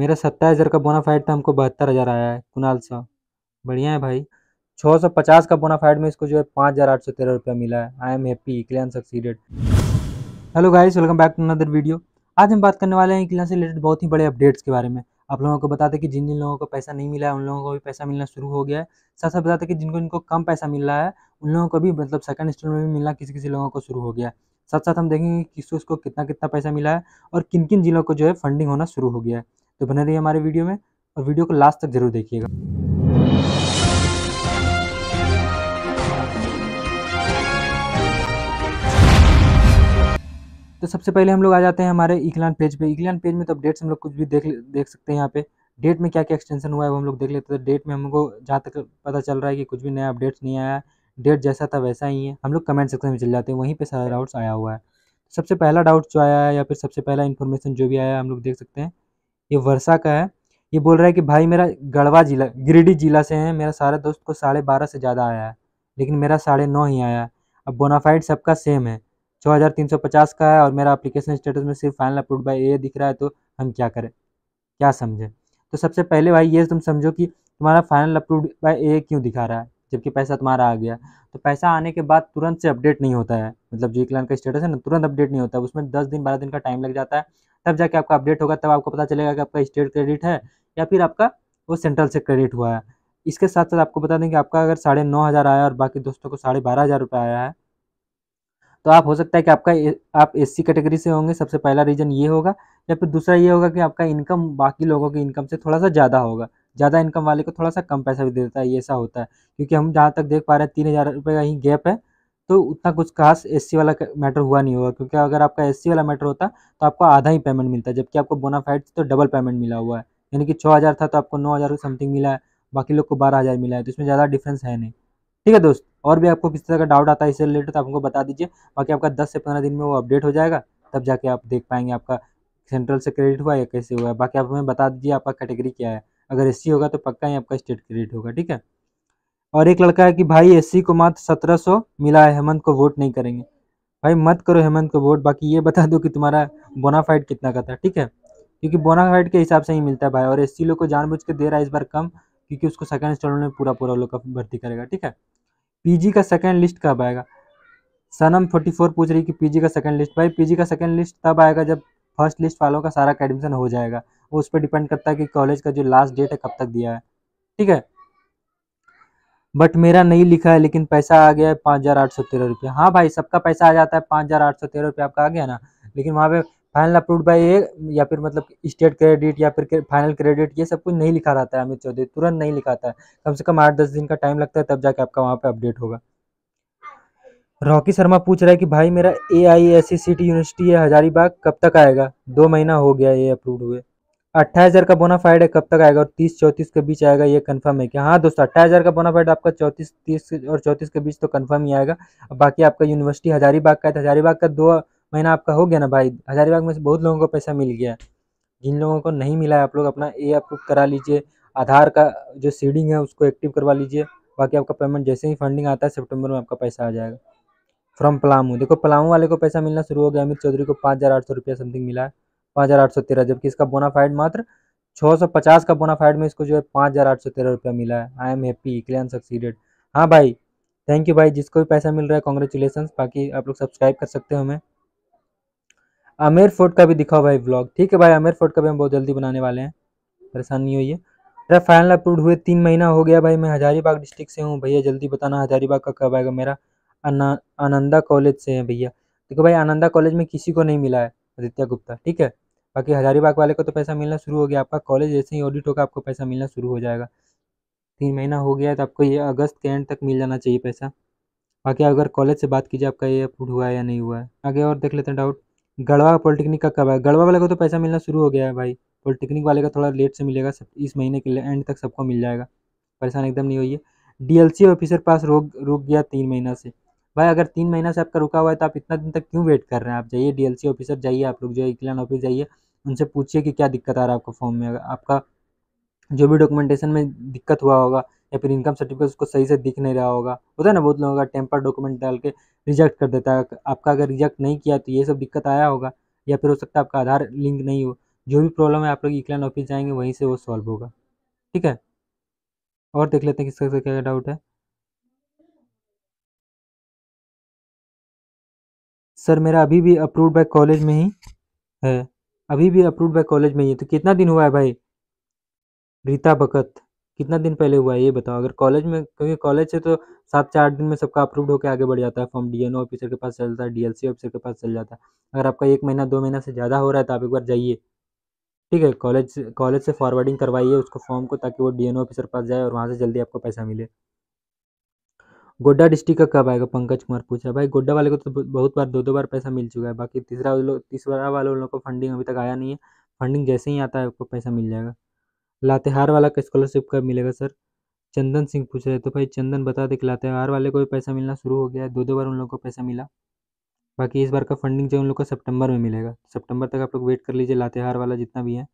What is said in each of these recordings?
मेरा सत्ताईस हज़ार का बोनाफाइड था हमको बहत्तर हज़ार आया है कुणाल सा बढ़िया है भाई छः सौ पचास का बोनाफाइड में इसको जो है पाँच हज़ार आठ सौ तेरह रुपया मिला है I am happy clean succeeded hello guys welcome back to another video आज हम बात करने वाले हैं इक्लियन से रिलेटेड बहुत ही बड़े अपडेट्स के बारे में आप लोगों को बताते कि जिन जिन लोगों को पैसा नहीं मिला है उन लोगों को भी पैसा मिलना शुरू हो गया है साथ साथ बताते कि जिनको जिनको कम पैसा मिल रहा है उन लोगों को भी मतलब सेकंड इंस्टॉलमेंट में मिलना किसी किसी लोगों को शुरू हो गया है साथ साथ हम देखेंगे किसको उसको कितना कितना पैसा मिला है और किन किन जिलों को जो है फंडिंग होना शुरू हो गया है तो बने रहिए हमारे वीडियो में और वीडियो को लास्ट तक जरूर देखिएगा तो सबसे पहले हम लोग आ जाते हैं हमारे इकलान पेज पे इकलान पेज में तो अपडेट्स हम लोग कुछ भी देख देख सकते हैं यहाँ पे डेट में क्या क्या एक्सटेंशन हुआ है वो हम लोग देख लेते हैं डेट में हमको जहाँ तक पता चल रहा है कि कुछ भी नया अपडेट्स नहीं आया है डेट जैसा था वैसा ही है हम लोग कमेंट सेक्शन में चल जाते हैं वहीं पर सारा डाउट्स आया हुआ है सबसे पहला डाउट जो आया है या फिर सबसे पहला इन्फॉर्मेशन जो भी आया है हम लोग देख सकते हैं ये वर्षा का है ये बोल रहा है कि भाई मेरा गढ़वा जिला गिरिडीह जिला से है मेरा सारा दोस्त को साढ़े बारह से ज़्यादा आया है लेकिन मेरा साढ़े नौ ही आया है अब बोनाफाइड सबका सेम है छः हज़ार तीन सौ पचास का है और मेरा अप्लीकेशन स्टेटस में सिर्फ फाइनल अप्रूव बाई ए दिख रहा है तो हम क्या करें क्या समझें तो सबसे पहले भाई ये तुम समझो कि तुम्हारा फाइनल अप्रूव बाई ए क्यों दिखा रहा है जबकि पैसा तुम्हारा आ गया तो पैसा आने के बाद तुरंत से अपडेट नहीं होता है मतलब जी क्लान का स्टेटस है ना तुरंत अपडेट नहीं होता है उसमें दस दिन बारह दिन का टाइम लग जाता है तब जाके आपका अपडेट होगा तब आपको पता चलेगा कि आपका स्टेट क्रेडिट है या फिर आपका वो सेंट्रल से क्रेडिट हुआ है इसके साथ साथ आपको बता दें कि आपका अगर साढ़े नौ हज़ार आया और बाकी दोस्तों को साढ़े बारह हज़ार रुपये आया है तो आप हो सकता है कि आपका आप एस सी कैटेगरी से होंगे सबसे पहला रीज़न ये होगा या फिर दूसरा ये होगा कि आपका इनकम बाकी लोगों की इनकम से थोड़ा सा ज़्यादा होगा ज़्यादा इनकम वाले को थोड़ा सा कम पैसा भी दे देता है ये ऐसा होता है क्योंकि हम जहाँ तक देख पा रहे हैं तीन हज़ार रुपये का ही गैप है तो उतना कुछ खास एस वाला मैटर हुआ नहीं होगा क्योंकि अगर आपका एस वाला मैटर होता तो आपको आधा ही पेमेंट मिलता जबकि आपको बोनाफाइड तो डबल पेमेंट मिला हुआ है यानी कि छः हज़ार था तो आपको नौ हज़ार समथिंग मिला है बाकी लोग को बारह हज़ार मिला है तो इसमें ज़्यादा डिफरेंस है नहीं ठीक है दोस्त और भी आपको किसी तरह का डाउट आता है इससे रिलेटेड तो आप हमको बता दीजिए बाकी आपका दस से पंद्रह दिन में वो अपडेट हो जाएगा तब जाके आप देख पाएंगे आपका सेंट्रल से क्रेडिट हुआ या कैसे हुआ है बाकी आप हमें बता दीजिए आपका कैटेगरी क्या है अगर एस होगा तो पक्का ही आपका स्टेट क्रेडिट होगा ठीक है और एक लड़का है कि भाई एस को मात्र सत्रह सौ मिला है हेमंत को वोट नहीं करेंगे भाई मत करो हेमंत को वोट बाकी ये बता दो कि तुम्हारा बोनाफाइड कितना का था ठीक है क्योंकि बोनाफाइड के हिसाब से ही मिलता है भाई और एस लोग को जानबूझ के दे रहा है इस बार कम क्योंकि उसको सेकंड स्टैंडर्ड में पूरा पूरा लोग का भर्ती करेगा ठीक है पीजी का सेकेंड लिस्ट कब आएगा सनम फोर्टी फोर पूछ रही कि पीजी का सेकेंड लिस्ट भाई पीजी का सेकेंड लिस्ट तब आएगा जब फर्स्ट लिस्ट वालों का सारा का एडमिशन हो जाएगा वो उस पर डिपेंड करता है कि कॉलेज का जो लास्ट डेट है कब तक दिया है ठीक है बट मेरा नहीं लिखा है लेकिन पैसा आ गया है पाँच हज़ार आठ सौ तेरह रुपये हाँ भाई सबका पैसा आ जाता है पाँच हज़ार आठ सौ तेरह रुपये आपका आ गया ना लेकिन वहाँ पे फाइनल अप्रूव बाई ए या फिर मतलब स्टेट क्रेडिट या फिर फाइनल क्रेडिट ये सब कुछ नहीं लिखा रहता है अमित चौधरी तुरंत नहीं लिखाता है कम से कम आठ दस दिन का टाइम लगता है तब जाके आपका वहाँ पर अपडेट होगा रॉकी शर्मा पूछ रहा है कि भाई मेरा A I S C city university है हजारीबाग कब तक आएगा दो महीना हो गया ये अप्रूव हुए अट्ठाईस हज़ार का बोनाफाइड है कब तक आएगा और तीस चौंतीस के बीच आएगा ये कंफर्म है कि हाँ दोस्तों अट्ठाईस हज़ार का बोनाफाइड आपका चौंतीस तीस और चौंतीस के बीच तो कंफर्म ही आएगा बाकी आपका यूनिवर्सिटी हजारीबाग का है तो हजारीबाग का दो महीना आपका हो गया ना भाई हजारीबाग में से बहुत लोगों को पैसा मिल गया जिन लोगों को नहीं मिला है आप लोग अपना ए अप्रूव करा लीजिए आधार का जो सीडिंग है उसको एक्टिव करवा लीजिए बाकी आपका पेमेंट जैसे ही फंडिंग आता है सितंबर में आपका पैसा आ जाएगा फ्रॉम पलामू देखो पलामू वाले को पैसा मिलना शुरू हो गया अमित चौधरी को पाँच हज़ार आठ सौ रुपया समथिंग मिला है पाँच हज़ार आठ सौ तेरह जबकि इसका बोनाफाइड मात्र छः सौ पचास का बोनाफाइड में इसको जो है पाँच हज़ार आठ सौ तेरह रुपया मिला है I am happy clean succeeded हाँ भाई थैंक यू भाई जिसको भी पैसा मिल रहा है कॉन्ग्रेचुलेसन बाकी आप लोग सब्सक्राइब कर सकते हो हमें आमिर फोर्ट का भी दिखाओ भाई ब्लॉग ठीक है भाई आमिर फोर्ट का भी हम बहुत जल्दी बनाने वाले हैं परेशान नहीं होइए फाइनल अप्रूव हुए तीन महीना हो गया भाई मैं हजारीबाग डिस्ट्रिक्ट से हूँ भैया जल्दी बताना हजारीबाग का कब आएगा मेरा आनंदा कॉलेज से हैं भैया देखो भाई आनंदा कॉलेज में किसी को नहीं मिला है आदित्य गुप्ता ठीक है बाकी हजारीबाग वाले को तो पैसा मिलना शुरू हो गया आपका कॉलेज जैसे ही ऑडिट होगा आपको पैसा मिलना शुरू हो जाएगा तीन महीना हो गया है तो आपको ये अगस्त के एंड तक मिल जाना चाहिए पैसा बाकी अगर कॉलेज से बात कीजिए आपका ये अप्रूव हुआ है या नहीं हुआ है आगे और देख लेते हैं डाउट गढ़वा पॉलिटेक्निक का कब है गढ़वा वाले को तो पैसा मिलना शुरू हो गया है भाई पॉलिटेक्निक वाले का थोड़ा लेट से मिलेगा सब इस महीने के एंड तक सबको मिल जाएगा परेशान एकदम नहीं हुई है डीएलसी ऑफिसर पास रोक रुक गया तीन महीना से भाई अगर तीन महीना से आपका रुका हुआ है तो आप इतना दिन तक क्यों वेट कर रहे हैं आप जाइए डीएलसी ऑफिसर जाइए आप लोग जो है क्लियन ऑफिस जाइए उनसे पूछिए कि क्या दिक्कत आ रहा है आपको फॉर्म में आपका जो भी डॉक्यूमेंटेशन में दिक्कत हुआ होगा या फिर इनकम सर्टिफिकेट उसको सही से दिख नहीं रहा होगा होता है ना बहुत लोगों का टेम्पर डॉक्यूमेंट डाल के रिजेक्ट कर देता है आपका अगर रिजेक्ट नहीं किया तो ये सब दिक्कत आया होगा या फिर हो सकता है आपका आधार लिंक नहीं हो जो भी प्रॉब्लम है आप लोग इक्लान ऑफिस जाएंगे वहीं से वो सॉल्व होगा ठीक है और देख लेते हैं किसका क्या डाउट है सर मेरा अभी भी अप्रूव्ड बाय कॉलेज में ही है अभी भी अप्रूव्ड बाय कॉलेज में ही है तो कितना दिन हुआ है भाई रीता बकत कितना दिन पहले हुआ है ये बताओ अगर कॉलेज में क्योंकि कॉलेज से तो सात चार दिन में सबका अप्रूव्ड होकर आगे बढ़ जाता है फॉर्म डी ऑफिसर के पास चलता है डी ऑफिसर के पास चल जाता है अगर आपका एक महीना दो महीना से ज़्यादा हो रहा है तो आप एक बार जाइए ठीक है कॉलेज कॉलेज से फॉरवर्डिंग करवाइए उसको फॉर्म को ताकि वो डी ऑफिसर पास जाए और वहाँ से जल्दी आपको पैसा मिले गोड्डा डिस्ट्रिक्ट का कब आएगा पंकज कुमार पूछ भाई गोड्डा वाले को तो बहुत बार दो दो बार पैसा मिल चुका है बाकी तीसरा लोग तीसरा वाले उन लोग को फंडिंग अभी तक आया नहीं है फंडिंग जैसे ही आता है आपको पैसा मिल जाएगा लातेहार वाला का स्कॉलरशिप कब मिलेगा सर चंदन सिंह पूछ रहे तो भाई चंदन बता दे कि लातेहार वाले को भी पैसा मिलना शुरू हो गया है दो दो बार उन लोग को पैसा मिला बाकी इस बार का फंडिंग जो उन लोग को सितंबर में मिलेगा सितंबर तक आप लोग वेट कर लीजिए लातेहार वाला जितना भी है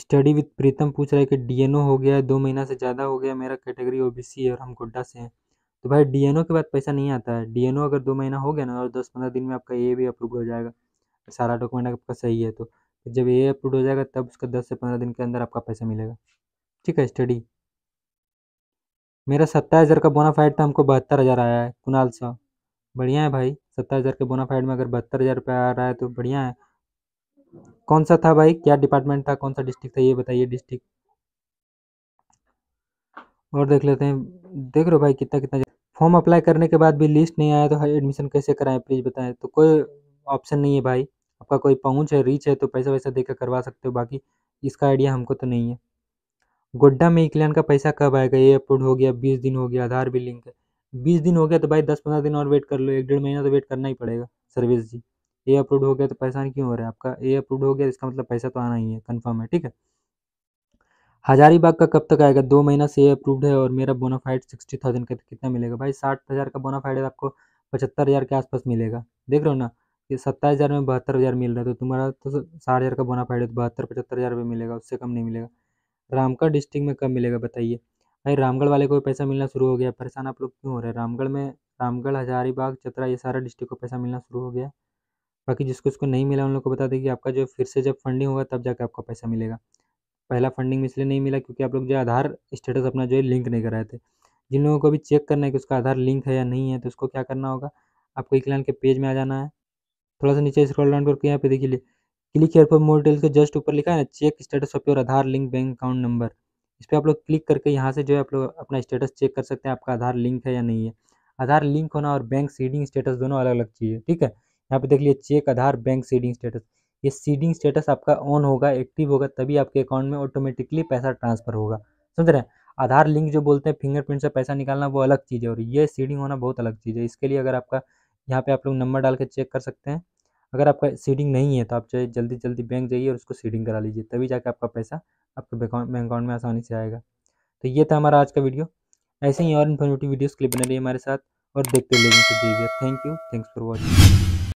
स्टडी विथ प्रीतम पूछ रहा है कि डीएनओ हो गया है दो महीना से ज़्यादा हो गया मेरा कैटेगरी ओबीसी है और हम गोड्डा से हैं तो भाई डीएनओ के बाद पैसा नहीं आता है डीएनओ अगर दो महीना हो गया ना और दस पंद्रह दिन में आपका ए भी अप्रूव हो जाएगा सारा डॉक्यूमेंट आपका सही है तो जब ए अप्रूव हो जाएगा तब उसका दस से पंद्रह दिन के अंदर आपका पैसा मिलेगा ठीक है स्टडी मेरा सत्ताईस हज़ार का फाइट था हमको बहत्तर हज़ार आया है कुणाल सा बढ़िया है भाई सत्ताईस हज़ार के बोनाफाइड में अगर बहत्तर हज़ार आ रहा है तो बढ़िया है कौन सा था भाई क्या डिपार्टमेंट था कौन सा डिस्ट्रिक्ट था ये बताइए डिस्ट्रिक्ट और देख लेते हैं देख रहे भाई कितना कितना फॉर्म अप्लाई करने के बाद भी लिस्ट नहीं आया तो एडमिशन कैसे कराएं प्लीज़ बताएं तो कोई ऑप्शन नहीं है भाई आपका कोई पहुंच है रीच है तो पैसा वैसा देकर करवा सकते हो बाकी इसका आइडिया हमको तो नहीं है गोड्डा में इकल्यान का पैसा कब आएगा ये अप्रूव हो गया बीस दिन हो गया आधार भी लिंक है बीस दिन हो गया तो भाई दस पंद्रह दिन और वेट कर लो एक डेढ़ महीना तो वेट करना ही पड़ेगा सर्विस जी ए अप्रूव हो गया तो परेशान क्यों हो रहा है आपका ए अप्रूव्ड हो गया इसका मतलब पैसा तो आना ही है कन्फर्म है ठीक है हजारीबाग का कब तक आएगा दो महीना से ए अप्रूव्ड है और मेरा बोनाफाइड सिक्सटी थाउजेंड का कितना मिलेगा भाई साठ हज़ार का बोनाफाइड तो आपको पचहत्तर हज़ार के आसपास मिलेगा देख रहे हो ना कि सत्ताईस हज़ार में बहत्तर हज़ार मिल रहा है तो तुम्हारा तो साठ हज़ार का बोनाफाइड है तो बहत्तर पचहत्तर हज़ार रुपये मिलेगा उससे कम नहीं मिलेगा रामगढ़ डिस्ट्रिक्ट में कब मिलेगा बताइए भाई रामगढ़ वाले को पैसा मिलना शुरू हो गया परेशान आप लोग क्यों हो रहे हैं रामगढ़ में रामगढ़ हजारीबाग चतरा ये सारा डिस्ट्रिक्ट को पैसा मिलना शुरू हो गया बाकी जिसको इसको नहीं मिला उन लोग को बता दें कि आपका जो फिर से जब फंडिंग होगा तब जाके आपको पैसा मिलेगा पहला फंडिंग में इसलिए नहीं मिला क्योंकि आप लोग जो आधार स्टेटस अपना जो है लिंक नहीं कराए थे जिन लोगों को भी चेक करना है कि उसका आधार लिंक है या नहीं है तो उसको क्या करना होगा आपको इकलान के पेज में आ जाना है थोड़ा सा नीचे स्क्रॉल डाउन करके यहाँ पे देखिए क्लिक हेयर पर मोर डिटेल्स के जस्ट ऊपर लिखा है ना check status of your Aadhaar link bank account number इस पर आप लोग क्लिक करके यहाँ से जो है आप लोग अपना स्टेटस चेक कर सकते हैं आपका आधार लिंक है या नहीं है आधार लिंक होना और बैंक सीडिंग स्टेटस दोनों अलग अलग चीजें ठीक है यहाँ पे देख लीजिए check Aadhaar bank seeding status ये सीडिंग स्टेटस आपका ऑन होगा एक्टिव होगा तभी आपके अकाउंट में ऑटोमेटिकली पैसा ट्रांसफर होगा समझ रहे हैं आधार लिंक जो बोलते हैं फिंगरप्रिंट से पैसा निकालना वो अलग चीज़ है और ये सीडिंग होना बहुत अलग चीज़ है इसके लिए अगर आपका यहाँ पे आप लोग नंबर डाल के चेक कर सकते हैं अगर आपका सीडिंग नहीं है तो आप चाहे जल्दी जल्दी बैंक जाइए और उसको सीडिंग करा लीजिए तभी जाके आपका पैसा आपके बैंक अकाउंट में आसानी से आएगा तो ये था हमारा आज का वीडियो ऐसे ही और इन्फॉर्मेटिव वीडियोज़ के लिए बने रही हमारे साथ और देखते रहिए thank you thanks for watching